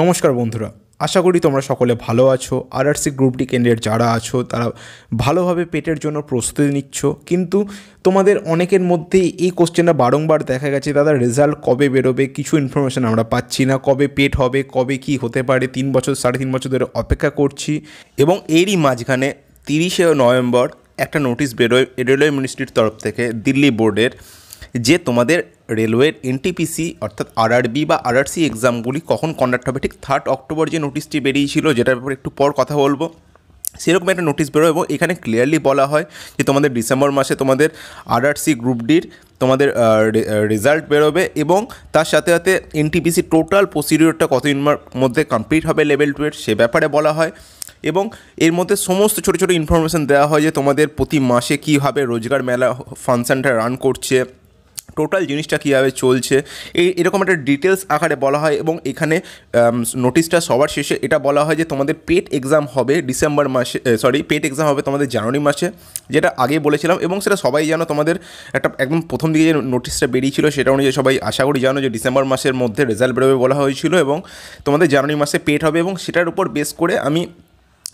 নমস্কার বন্ধুরা আশা করি তোমরা সকলে ভালো আছো আরআরসি গ্রুপটি কেন্দ্রের যারা আছো তারা ভালোভাবে পেটের জন্য প্রস্তুতি নিচ্ছ কিন্তু তোমাদের অনেকের মধ্যে এই কোশ্চেনটা বারংবার দেখা গেছে দাদা রেজাল্ট কবে বেরোবে কিছু ইনফরমেশান আমরা পাচ্ছি না কবে পেট হবে কবে কি হতে পারে তিন বছর সাড়ে তিন বছর ধরে অপেক্ষা করছি এবং এরই মাঝখানে তিরিশে নভেম্বর একটা নোটিশ বেরোয় রেলওয়ে মিনিস্ট্রির তরফ থেকে দিল্লি বোর্ডের যে তোমাদের রেলওয়ের এনটিপিসি অর্থাৎ আরআরবি বা আরআরসি এক্সামগুলি কখন কন্ডাক্ট হবে ঠিক থার্ড অক্টোবর যে নোটিশটি বেরিয়েছিল যেটার ব্যাপারে একটু পর কথা বলবো সেরকম একটা নোটিশ বেরোয় এবং এখানে ক্লিয়ারলি বলা হয় যে তোমাদের ডিসেম্বর মাসে তোমাদের আরআরসি গ্রুপ ডির তোমাদের রেজাল্ট বেরোবে এবং তার সাথে সাথে এনটিপিসি টোটাল প্রসিডিওরটা কতদিন মধ্যে কমপ্লিট হবে লেভেল টু এর সে ব্যাপারে বলা হয় এবং এর মধ্যে সমস্ত ছোটো ছোটো ইনফরমেশান দেওয়া হয় যে তোমাদের প্রতি মাসে কীভাবে হবে রোজগার মেলা ফাংশানটা রান করছে টোটাল জিনিসটা কীভাবে চলছে এই এরকম একটা ডিটেলস আকারে বলা হয় এবং এখানে নোটিশটা সবার শেষে এটা বলা হয় যে তোমাদের পেট এক্সাম হবে ডিসেম্বর মাসে সরি পেট এক্সাম হবে তোমাদের জানুয়ারি মাসে যেটা আগে বলেছিলাম এবং সেটা সবাই জানো তোমাদের একটা একদম প্রথম দিকে যে নোটিশটা বেরিয়েছিল সেটা অনুযায়ী সবাই আশা করি জানো যে ডিসেম্বর মাসের মধ্যে রেজাল্ট বেরোবে বলা হয়েছিল এবং তোমাদের জানুয়ারি মাসে পেট হবে এবং সেটার উপর বেস করে আমি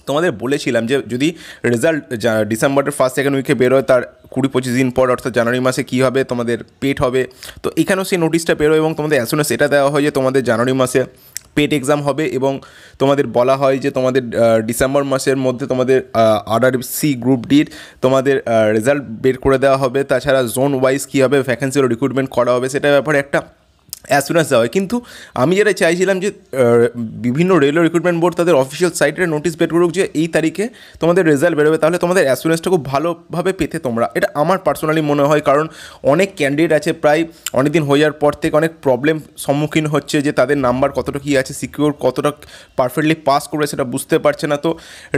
তোমাদের বলেছিলাম যে যদি রেজাল্ট ডিসেম্বরের ফার্স্ট সেকেন্ড উইকে বেরোয় তার কুড়ি পঁচিশ দিন পর অর্থাৎ জানুয়ারি মাসে কী হবে তোমাদের পেট হবে তো এখানেও সেই নোটিশটা বেরোয় এবং তোমাদের অ্যাজ এটা দেওয়া হয় যে তোমাদের জানুয়ারি মাসে পেট এক্সাম হবে এবং তোমাদের বলা হয় যে তোমাদের ডিসেম্বর মাসের মধ্যে তোমাদের আর সি গ্রুপ ডির তোমাদের রেজাল্ট বের করে দেওয়া হবে তাছাড়া জোন ওয়াইজ কী হবে ভ্যাকেন্সির রিক্রুটমেন্ট করা হবে সেটা ব্যাপারে একটা অ্যাসুরেন্স দেওয়া হয় কিন্তু আমি যেটা চাইছিলাম যে বিভিন্ন রেলওয়ে রিক্রুটমেন্ট বোর্ড তাদের অফিসিয়াল সাইটে নোটিশ বের করুক যে এই তারিখে তোমাদের রেজাল্ট বেরোবে তাহলে তোমাদের অ্যাসুরেন্সটা খুব ভালোভাবে পেতে তোমরা এটা আমার পার্সোনালি মনে হয় কারণ অনেক ক্যান্ডিডেট আছে প্রায় অনেক দিন হয়ে যাওয়ার পর থেকে অনেক প্রবলেম সম্মুখীন হচ্ছে যে তাদের নাম্বার কতটা কী আছে সিকিউর কতটা পারফেক্টলি পাস করবে সেটা বুঝতে পারছে না তো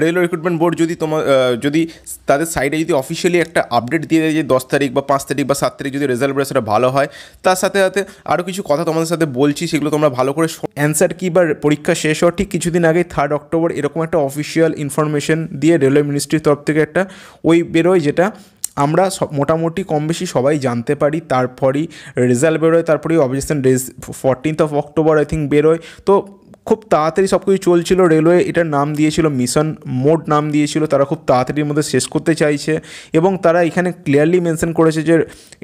রেলওয়ে রিক্রুটমেন্ট বোর্ড যদি তোমার যদি তাদের সাইটে যদি অফিসিয়ালি একটা আপডেট দিয়ে দেয় যে দশ তারিখ বা পাঁচ তারিখ বা সাত তারিখ যদি রেজাল্ট বেরোয় সেটা ভালো হয় তার সাথে সাথে আরও কিছু কথা তোমাদের সাথে বলছি সেগুলো তোমরা ভালো করে অ্যান্সার কি বা পরীক্ষা শেষ হওয়ার ঠিক কিছুদিন আগে থার্ড অক্টোবর এরকম একটা অফিসিয়াল ইনফরমেশন দিয়ে রেলওয়ে মিনিস্ট্রির তরফ থেকে একটা ওই বেরোয় যেটা আমরা মোটামুটি কম বেশি সবাই জানতে পারি তারপরেই রেজাল্ট বেরোয় তারপরেই objection days fourteenth of October I think বেরোয় তো খুব তাড়াতাড়ি সব কিছু চলছিল রেলওয়ে এটার নাম দিয়েছিল মিশন মোড নাম দিয়েছিল তারা খুব তাড়াতাড়ির মধ্যে শেষ করতে চাইছে এবং তারা এখানে ক্লিয়ারলি মেনশন করেছে যে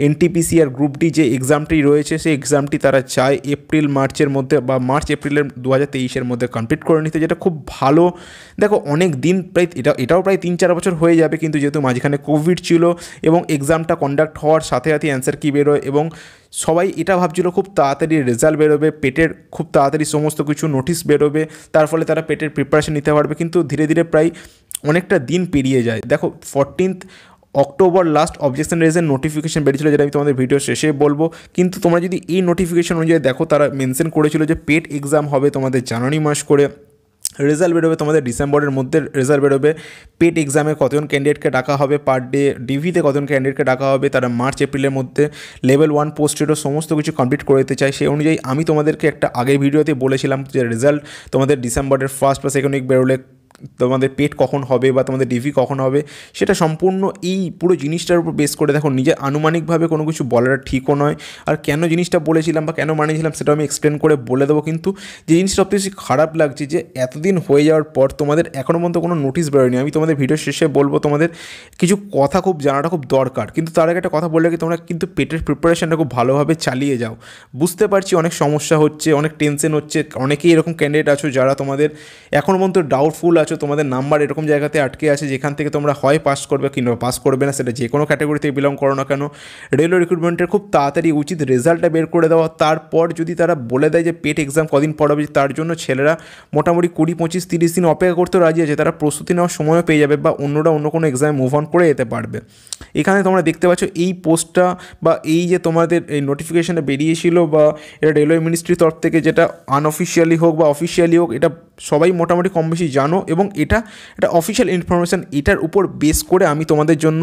এনটিপিসি আর গ্রুপ ডি যে এক্সামটি রয়েছে সেই এক্সামটি তারা চায় এপ্রিল মার্চের মধ্যে বা মার্চ এপ্রিলের দু হাজার তেইশের মধ্যে কমপ্লিট করে নিতে যেটা খুব ভালো দেখো অনেক দিন প্রায় এটা এটাও প্রায় তিন চার বছর হয়ে যাবে কিন্তু যেহেতু মাঝখানে কোভিড ছিল এবং এক্সামটা কন্ডাক্ট হওয়ার সাথে সাথে অ্যান্সার কী বেরোয় এবং সবাই এটা ভাবছিল খুব তাড়াতাড়ি রেজাল্ট বেরোবে পেটের খুব তাড়াতাড়ি সমস্ত কিছু নোটিশ বেরোবে তার ফলে তারা পেটের প্রিপারেশন নিতে পারবে কিন্তু ধীরে ধীরে প্রায় অনেকটা দিন পেরিয়ে যায় দেখো ফোরটিন্থ অক্টোবর লাস্ট অবজেকশন রেজের নোটিফিকেশন বেরিয়েছিল যেটা আমি তোমাদের ভিডিও শেষে বলবো কিন্তু তোমরা যদি এই নোটিফিকেশন অনুযায়ী দেখো তারা মেনশন করেছিল যে পেট এক্সাম হবে তোমাদের জানুয়ারি মাস করে রেজাল্ট বেরোবে তোমাদের ডিসেম্বরের মধ্যে রেজাল্ট বেরোবে পেট এক্সামে কতজন ক্যান্ডিডেটকে ডাকা হবে পার ডে ডিভিতে কতজন ক্যান্ডিডেটকে ডাকা হবে তারা মার্চ এপ্রিলের মধ্যে লেভেল ওয়ান পোস্টেরও সমস্ত কিছু কমপ্লিট করে দিতে চাই সেই অনুযায়ী আমি তোমাদেরকে একটা আগে ভিডিওতে বলেছিলাম যে রেজাল্ট তোমাদের ডিসেম্বরের ফার্স্ট বা সেকেন্ড উইক বেরোলে তোমাদের পেট কখন হবে বা তোমাদের ডিভি কখন হবে সেটা সম্পূর্ণ এই পুরো জিনিসটার উপর বেস করে দেখো নিজে আনুমানিকভাবে কোনো কিছু বলাটা ঠিকও নয় আর কেন জিনিসটা বলেছিলাম বা কেন মানিয়েছিলাম সেটা আমি এক্সপ্লেন করে বলে দেবো কিন্তু যে জিনিসটা সবথেকে বেশি খারাপ লাগছে যে এতদিন হয়ে যাওয়ার পর তোমাদের এখনও পর্যন্ত কোনো নোটিস বেরোয়নি আমি তোমাদের ভিডিও শেষে বলবো তোমাদের কিছু কথা খুব জানাটা খুব দরকার কিন্তু তার আগে একটা কথা বললে কি তোমরা কিন্তু পেটের প্রিপারেশানটা খুব ভালোভাবে চালিয়ে যাও বুঝতে পারছি অনেক সমস্যা হচ্ছে অনেক টেনশন হচ্ছে অনেকেই এরকম ক্যান্ডিডেট আছো যারা তোমাদের এখনও পর্যন্ত ডাউটফুল আছে আছো তোমাদের নাম্বার এরকম জায়গাতে আটকে আছে যেখান থেকে তোমরা হয় পাস করবে কিংবা পাস করবে না সেটা যে কোনো ক্যাটাগরি থেকে বিলং করো না কেন রেলওয়ে রিক্রুটমেন্টের খুব তাড়াতাড়ি উচিত রেজাল্টটা বের করে দেওয়া তারপর যদি তারা বলে দেয় যে পেট এক্সাম কদিন পড়াবে তার জন্য ছেলেরা মোটামুটি কুড়ি পঁচিশ তিরিশ দিন অপেক্ষা করতে রাজি আছে তারা প্রস্তুতি নেওয়ার সময়ও পেয়ে যাবে বা অন্যরা অন্য কোনো এক্সামে মুভ অন করে যেতে পারবে এখানে তোমরা দেখতে পাচ্ছ এই পোস্টটা বা এই যে তোমাদের এই নোটিফিকেশানে বেরিয়েছিল বা এটা রেলওয়ে মিনিস্ট্রির তরফ থেকে যেটা আনঅফিসিয়ালি হোক বা অফিসিয়ালি হোক এটা সবাই মোটামুটি কম বেশি জানো এবং এটা এটা অফিসিয়াল ইনফরমেশান এটার উপর বেস করে আমি তোমাদের জন্য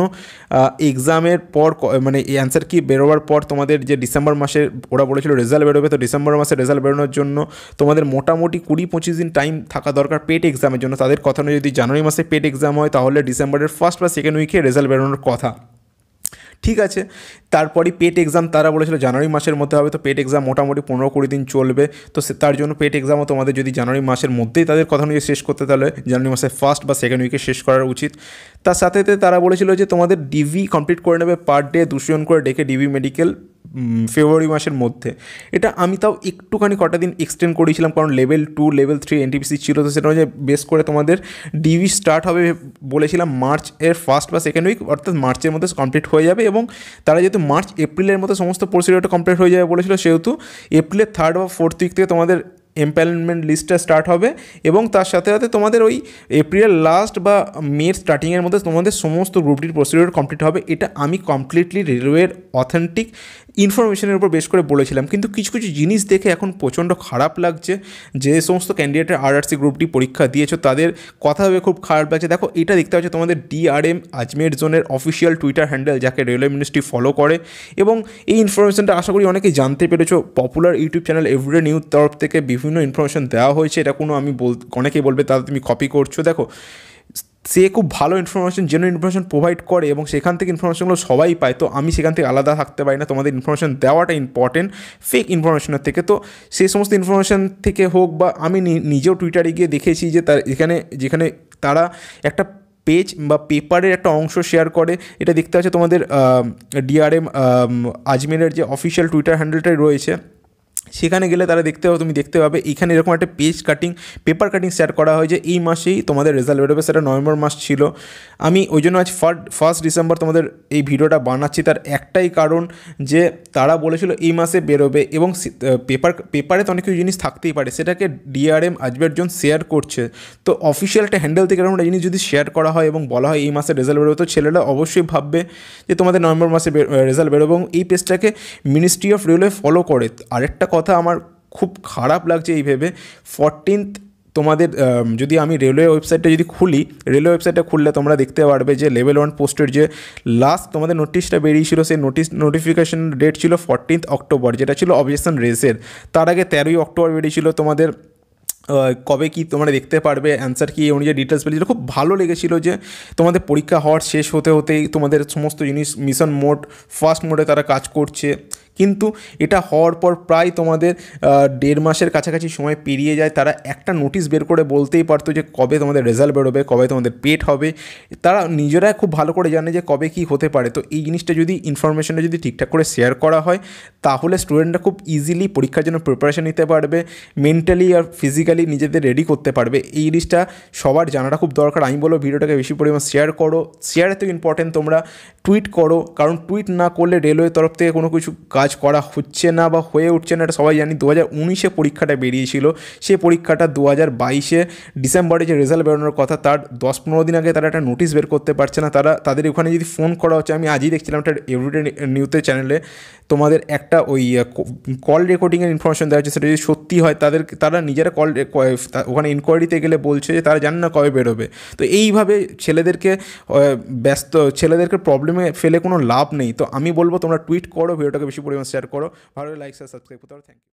এক্সামের পর মানে অ্যান্সার কি বেরোবার পর তোমাদের যে ডিসেম্বর মাসে ওরা বলেছিল রেজাল্ট বেরোবে তো ডিসেম্বর মাসে রেজাল্ট বেরোনোর জন্য তোমাদের মোটামুটি কুড়ি পঁচিশ দিন টাইম থাকা দরকার পেট এক্সামের জন্য তাদের কথা যদি জানুয়ারি মাসে পেট এক্সাম হয় তাহলে ডিসেম্বরের ফার্স্ট বা সেকেন্ড উইকে রেজাল্ট বেরোনোর কথা ঠিক আছে তারপরে পেট এক্সাম তারা বলেছিল জানুয়ারি মাসের মধ্যে হবে তো পেট এক্সাম মোটামুটি পনেরো কুড়ি দিন চলবে তো তার জন্য পেট এক্সামও তোমাদের যদি জানুয়ারি মাসের মধ্যেই তাদের কথা নিয়ে শেষ করতে তাহলে জানুয়ারি মাসের ফার্স্ট বা সেকেন্ড উইকে শেষ করার উচিত তার সাথে তারা বলেছিল যে তোমাদের ডিভি কমপ্লিট করে নেবে পার ডে দুশো জন করে ডেকে ডিভি মেডিকেল ফেব্রুয়ারি মাসের মধ্যে এটা আমি তাও একটুখানি কটা দিন এক্সটেন্ড করেছিলাম কারণ level two level three NTPC ছিল তো সেটা হচ্ছে বেস করে তোমাদের ডিভি স্টার্ট হবে বলেছিলাম মার্চ এর ফার্স্ট বা সেকেন্ড উইক অর্থাৎ মার্চের মধ্যে কমপ্লিট হয়ে যাবে এবং তারা যেহেতু মার্চ এপ্রিলের মধ্যে সমস্ত প্রসিডিওটা কমপ্লিট হয়ে যাবে বলেছিল সেহেতু এপ্রিলের থার্ড বা ফোর্থ উইক থেকে তোমাদের এম্প্যালমেন্ট লিস্টটা স্টার্ট হবে এবং তার সাথে সাথে তোমাদের ওই এপ্রিল লাস্ট বা মের স্টার্টিংয়ের মধ্যে তোমাদের সমস্ত গ্রুপটির প্রসিডিওর কমপ্লিট হবে এটা আমি কমপ্লিটলি রেলওয়ের অথেন্টিক ইনফরমেশনের উপর বেশ করে বলেছিলাম কিন্তু কিছু কিছু জিনিস দেখে এখন প্রচণ্ড খারাপ লাগছে যে সমস্ত ক্যান্ডিডেটের আরআরসি গ্রুপটি পরীক্ষা দিয়েছো তাদের কথা ভেবে খুব খারাপ লাগছে দেখো এটা দেখতে পাচ্ছ তোমাদের ডিআরএম আজমের জোনের অফিসিয়াল টুইটার হ্যান্ডেল যাকে রেলওয়ে মিনিস্ট্রি ফলো করে এবং এই ইনফরমেশনটা আশা করি অনেকেই জানতে পেরেছো popular YouTube channel everyday news তরফ থেকে বিভিন্ন বিভিন্ন ইনফরমেশান দেওয়া হয়েছে এটা কোনো আমি বল অনেকেই বলবে তাহলে তুমি কপি করছো দেখো সে খুব ভালো ইনফরমেশন জেন ইনফরমেশন প্রোভাইড করে এবং সেখান থেকে ইনফরমেশনগুলো সবাই পায় তো আমি সেখান থেকে আলাদা থাকতে পারি না তোমাদের ইনফরমেশন দেওয়াটা ইম্পর্টেন্ট ফেক ইনফরমেশনের থেকে তো সে সমস্ত ইনফরমেশন থেকে হোক বা আমি নিজেও টুইটারে গিয়ে দেখেছি যে তার এখানে যেখানে তারা একটা পেজ বা পেপারের একটা অংশ শেয়ার করে এটা দেখতে আছে তোমাদের ডিআরএম আজমেরের যে অফিসিয়াল টুইটার হ্যান্ডেলটাই রয়েছে সেখানে গেলে তারা দেখতে পাবে তুমি দেখতে পাবে এখানে এরকম একটা page cutting paper cutting share করা হয় যে এই মাসেই তোমাদের রেজাল্ট বেরোবে সেটা নভেম্বর মাস ছিল আমি ওই জন্য আজ ফার্স্ট ফার্স্ট ডিসেম্বর তোমাদের এই ভিডিওটা বানাচ্ছি তার একটাই কারণ যে তারা বলেছিল এই মাসে বেরোবে এবং পেপার পেপারে তো অনেক কিছু জিনিস থাকতেই পারে সেটাকে ডিআরএম আজবের জন শেয়ার করছে তো অফিসিয়াল একটা হ্যান্ডেল থেকে এরকম একটা জিনিস যদি শেয়ার করা হয় এবং বলা হয় এই মাসে রেজাল্ট বেরোবে তো ছেলেরা অবশ্যই ভাববে যে তোমাদের নভেম্বর মাসে রেজাল্ট বেরোবে এবং এই পেজটাকে মিনিস্ট্রি অফ রেলওয়ে ফলো করে আরেকটা কথা আমার খুব খারাপ লাগছে এই ভেবে ফরটিন্থ তোমাদের যদি আমি রেলওয়ে ওয়েবসাইটটা যদি খুলি রেলওয়ে ওয়েবসাইটটা খুললে তোমরা দেখতে পারবে যে লেভেল ওয়ান পোস্টের যে লাস্ট তোমাদের নোটিশটা বেরিয়েছিল সেই নোটিশ নোটিফিকেশন ডেট ছিল ফরটিন্থ অক্টোবর যেটা ছিল অবজেকশন রেসের তার আগে তেরোই অক্টোবর বেরিয়েছিল তোমাদের কবে কি তোমরা দেখতে পারবে অ্যান্সার কি অনুযায়ী ডিটেলস পেলে খুব ভালো লেগেছিল যে তোমাদের পরীক্ষা হওয়ার শেষ হতে হতেই তোমাদের সমস্ত জিনিস মিশন মোড ফার্স্ট মোডে তারা কাজ করছে কিন্তু এটা হওয়ার পর প্রায় তোমাদের দেড় মাসের কাছাকাছি সময় পেরিয়ে যায় তারা একটা নোটিশ বের করে বলতেই পারতো যে কবে তোমাদের রেজাল্ট বেরোবে কবে তোমাদের পেট হবে তারা নিজেরাই খুব ভালো করে জানে যে কবে কি হতে পারে তো এই জিনিসটা যদি ইনফরমেশনটা যদি ঠিকঠাক করে শেয়ার করা হয় তাহলে স্টুডেন্টরা খুব ইজিলি পরীক্ষার জন্য প্রিপারেশান নিতে পারবে মেন্টালি আর ফিজিক্যালি নিজেদের রেডি করতে পারবে এই জিনিসটা সবার জানাটা খুব দরকার আমি বলবো ভিডিওটাকে বেশি পরিমাণ শেয়ার করো শেয়ার তো ইম্পর্টেন্ট তোমরা টুইট করো কারণ টুইট না করলে রেলওয়ের তরফ থেকে কোনো কিছু কাজ করা হচ্ছে না বা হয়ে উঠছে না এটা সবাই জানি দু হাজার উনিশে পরীক্ষাটা বেরিয়েছিল সে পরীক্ষাটা দু হাজার বাইশে ডিসেম্বরে যে রেজাল্ট বেরোনোর কথা তার দশ পনেরো দিন আগে তারা একটা নোটিশ বের করতে পারছে না তারা তাদের ওখানে যদি ফোন করা হচ্ছে আমি আজই দেখছিলাম একটা এভরিডে নিউতে চ্যানেলে তোমাদের এক একটা ওই কল রেকর্ডিংয়ের ইনফরমেশন দেওয়া হচ্ছে সেটা যদি সত্যি হয় তাদের তারা নিজেরা কল ওখানে ইনকোয়ারিতে গেলে বলছে যে তারা জানে না কবে বেরোবে তো এইভাবে ছেলেদেরকে ব্যস্ত ছেলেদেরকে প্রবলেমে ফেলে কোনো লাভ নেই তো আমি বলবো তোমরা টুইট করো ভিডিওটাকে বেশি পরিমাণে শেয়ার করো ভালো লাইক শেয়ার সাবস্ক্রাইব করতে থ্যাংক ইউ